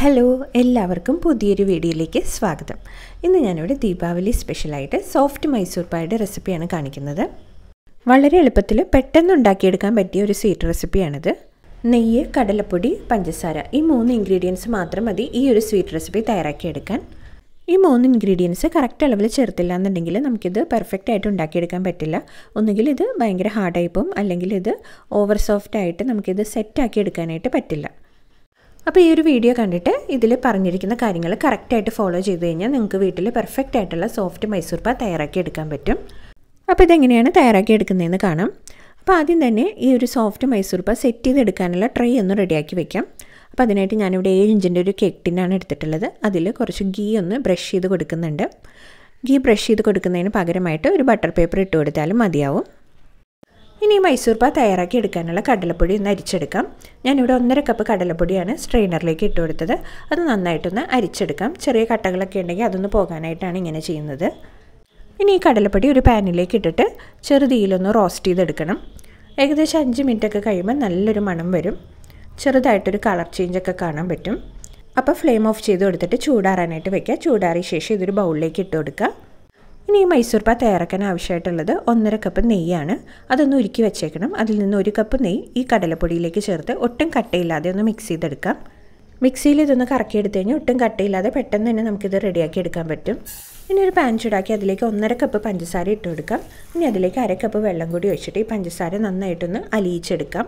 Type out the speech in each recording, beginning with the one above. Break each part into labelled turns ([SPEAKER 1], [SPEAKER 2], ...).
[SPEAKER 1] hello എല്ലാവർക്കും പുതിയൊരു വീഡിയോയിലേക്ക് സ്വാഗതം ഇന്ന് ഞാനിവിടെ ദീപാവലി സ്പെഷ്യലായിട്ട് സോഫ്റ്റ് മൈസൂർ പായുടെ റെസിപ്പിയാണ് കാണിക്കുന്നത് വളരെ എളുപ്പത്തിൽ പെട്ടെന്ന് ഉണ്ടാക്കിയെടുക്കാൻ പറ്റിയ ഒരു സ്വീറ്റ് റെസിപ്പിയാണിത് നെയ്യ് കടലപ്പൊടി പഞ്ചസാര ഈ മൂന്ന് ഇൻഗ്രീഡിയൻസ് മാത്രം മതി ഈ ഒരു സ്വീറ്റ് റെസിപ്പി തയ്യാറാക്കിയെടുക്കാൻ ഈ മൂന്ന് ഇൻഗ്രീഡിയൻസ് കറക്റ്റ് അളവിൽ ചേർത്തില്ല എന്നുണ്ടെങ്കിൽ നമുക്കിത് പെർഫെക്റ്റ് ആയിട്ട് ഉണ്ടാക്കിയെടുക്കാൻ പറ്റില്ല ഒന്നുകിൽ ഇത് ഭയങ്കര ഹാർഡായി പോകും അല്ലെങ്കിൽ ഇത് ഓവർ സോഫ്റ്റ് ആയിട്ട് നമുക്കിത് സെറ്റാക്കി എടുക്കാനായിട്ട് പറ്റില്ല അപ്പോൾ ഈ ഒരു വീഡിയോ കണ്ടിട്ട് ഇതിൽ പറഞ്ഞിരിക്കുന്ന കാര്യങ്ങൾ കറക്റ്റായിട്ട് ഫോളോ ചെയ്ത് കഴിഞ്ഞാൽ നിങ്ങൾക്ക് വീട്ടിൽ പെർഫെക്റ്റ് ആയിട്ടുള്ള സോഫ്റ്റ് മൈസൂർ പാ തയ്യാറാക്കി എടുക്കാൻ പറ്റും അപ്പോൾ ഇതെങ്ങനെയാണ് തയ്യാറാക്കി എടുക്കുന്നതെന്ന് കാണാം അപ്പോൾ ആദ്യം തന്നെ ഈ ഒരു സോഫ്റ്റ് മൈസൂർ പാ സെറ്റ് ചെയ്തെടുക്കാനുള്ള ട്രൈ ഒന്ന് റെഡിയാക്കി വെക്കാം അപ്പോൾ അതിനായിട്ട് ഞാനിവിടെ ഏഴ് ഇഞ്ചിൻ്റെ ഒരു കെട്ടിനാണ് എടുത്തിട്ടുള്ളത് അതിൽ കുറച്ച് ഗീ ഒന്ന് ബ്രഷ് ചെയ്ത് കൊടുക്കുന്നുണ്ട് ഗീ ബ്രഷ് ചെയ്ത് കൊടുക്കുന്നതിന് പകരമായിട്ട് ഒരു ബട്ടർ പേപ്പർ ഇട്ട് കൊടുത്താലും മതിയാവും ഇനി മൈസൂർ പാ തയ്യാറാക്കി എടുക്കാനുള്ള കടലപ്പൊടി ഒന്ന് അരിച്ചെടുക്കാം ഞാനിവിടെ ഒന്നര കപ്പ് കടലപ്പൊടിയാണ് സ്ട്രെയിനറിലേക്ക് ഇട്ട് കൊടുത്തത് അത് നന്നായിട്ടൊന്ന് അരിച്ചെടുക്കാം ചെറിയ കട്ടകളൊക്കെ ഉണ്ടെങ്കിൽ അതൊന്ന് പോകാനായിട്ടാണ് ഇങ്ങനെ ചെയ്യുന്നത് ഇനി ഈ കടലപ്പൊടി ഒരു പാനിലേക്ക് ഇട്ടിട്ട് ചെറുതീയിലൊന്ന് റോസ്റ്റ് ചെയ്തെടുക്കണം ഏകദേശം അഞ്ച് മിനിറ്റൊക്കെ കഴിയുമ്പോൾ നല്ലൊരു മണം വരും ചെറുതായിട്ടൊരു കളർ ചേഞ്ചൊക്കെ കാണാൻ പറ്റും അപ്പോൾ ഫ്ലെയിം ഓഫ് ചെയ്ത് കൊടുത്തിട്ട് ചൂടാറാനായിട്ട് വയ്ക്കുക ചൂടാറിയ ശേഷം ഇതൊരു ബൗളിലേക്ക് ഇട്ട് കൊടുക്കുക ഇനി ഈ മൈസൂർ പാ തയ്യാറാക്കാൻ ആവശ്യമായിട്ടുള്ളത് ഒന്നര കപ്പ് നെയ്യാണ് അതൊന്ന് ഉരുക്കി വെച്ചേക്കണം അതിൽ നിന്ന് ഒരു കപ്പ് നെയ്യ് ഈ കടലപ്പൊടിയിലേക്ക് ചേർത്ത് ഒട്ടും കട്ടയില്ലാതെ ഒന്ന് മിക്സ് ചെയ്തെടുക്കാം മിക്സിയിൽ ഇതൊന്ന് കറക്കിയെടുത്ത് കഴിഞ്ഞാൽ ഒട്ടും കട്ടയില്ലാതെ പെട്ടെന്ന് തന്നെ നമുക്കിത് റെഡിയാക്കി എടുക്കാൻ പറ്റും ഇനി ഒരു പാൻ ചൂടാക്കി അതിലേക്ക് ഒന്നര കപ്പ് പഞ്ചസാര ഇട്ട് കൊടുക്കാം ഇനി അതിലേക്ക് അര കപ്പ് വെള്ളം കൂടി ഒഴിച്ചിട്ട് ഈ പഞ്ചസാര നന്നായിട്ടൊന്ന് അലിയിച്ചെടുക്കാം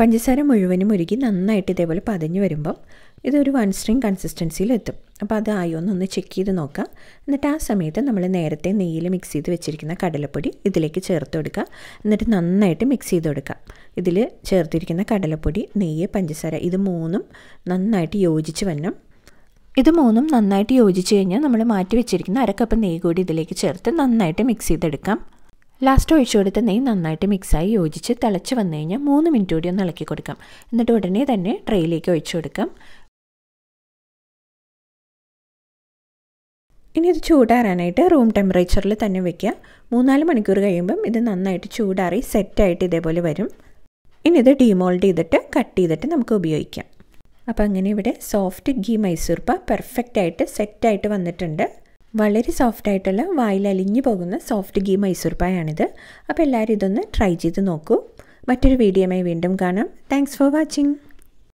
[SPEAKER 1] പഞ്ചസാര മുഴുവനും ഒരുക്കി നന്നായിട്ട് ഇതേപോലെ പതഞ്ഞ് വരുമ്പം ഇതൊരു വൺ സ്ട്രിങ് എത്തും അപ്പോൾ ആയോ എന്നൊന്ന് ചെക്ക് ചെയ്ത് നോക്കാം എന്നിട്ട് ആ സമയത്ത് നമ്മൾ നേരത്തെ നെയ്യിൽ മിക്സ് ചെയ്ത് വെച്ചിരിക്കുന്ന കടലപ്പൊടി ഇതിലേക്ക് ചേർത്ത് കൊടുക്കുക എന്നിട്ട് നന്നായിട്ട് മിക്സ് ചെയ്ത് കൊടുക്കുക ഇതിൽ ചേർത്തിരിക്കുന്ന കടലപ്പൊടി നെയ്യ് പഞ്ചസാര ഇത് മൂന്നും നന്നായിട്ട് യോജിച്ച് വരണം ഇത് മൂന്നും നന്നായിട്ട് യോജിച്ച് കഴിഞ്ഞാൽ നമ്മൾ മാറ്റി വെച്ചിരിക്കുന്ന അരക്കപ്പ് നെയ്യ് കൂടി ഇതിലേക്ക് ചേർത്ത് നന്നായിട്ട് മിക്സ് ചെയ്തെടുക്കാം ലാസ്റ്റ് ഒഴിച്ചു കൊടുത്ത നെയ്യ് നന്നായിട്ട് മിക്സായി യോജിച്ച് തിളച്ച് വന്നു കഴിഞ്ഞാൽ മൂന്ന് മിനിറ്റ് കൂടി ഒന്ന് ഇളക്കി കൊടുക്കാം എന്നിട്ട് ഉടനെ തന്നെ ട്രേയിലേക്ക് ഒഴിച്ചു കൊടുക്കാം ഇനി ഇത് ചൂടാറാനായിട്ട് റൂം ടെമ്പറേച്ചറിൽ തന്നെ വെക്കുക മൂന്നാല് മണിക്കൂർ കഴിയുമ്പം ഇത് നന്നായിട്ട് ചൂടാറി സെറ്റായിട്ട് ഇതേപോലെ വരും ഇനി ഇത് ഡീമോൾഡ് ചെയ്തിട്ട് കട്ട് ചെയ്തിട്ട് നമുക്ക് ഉപയോഗിക്കാം അപ്പോൾ അങ്ങനെ ഇവിടെ സോഫ്റ്റ് ഗീ മൈസൂർപ്പ പെർഫെക്റ്റ് ആയിട്ട് സെറ്റായിട്ട് വന്നിട്ടുണ്ട് വളരെ സോഫ്റ്റ് ആയിട്ടുള്ള വായിൽ അലിഞ്ഞു പോകുന്ന സോഫ്റ്റ് ഗീ മൈസൂർ പായാണിത് അപ്പോൾ എല്ലാവരും ഇതൊന്ന് ട്രൈ ചെയ്ത് നോക്കൂ മറ്റൊരു വീഡിയോയുമായി വീണ്ടും കാണാം താങ്ക്സ് ഫോർ വാച്ചിങ്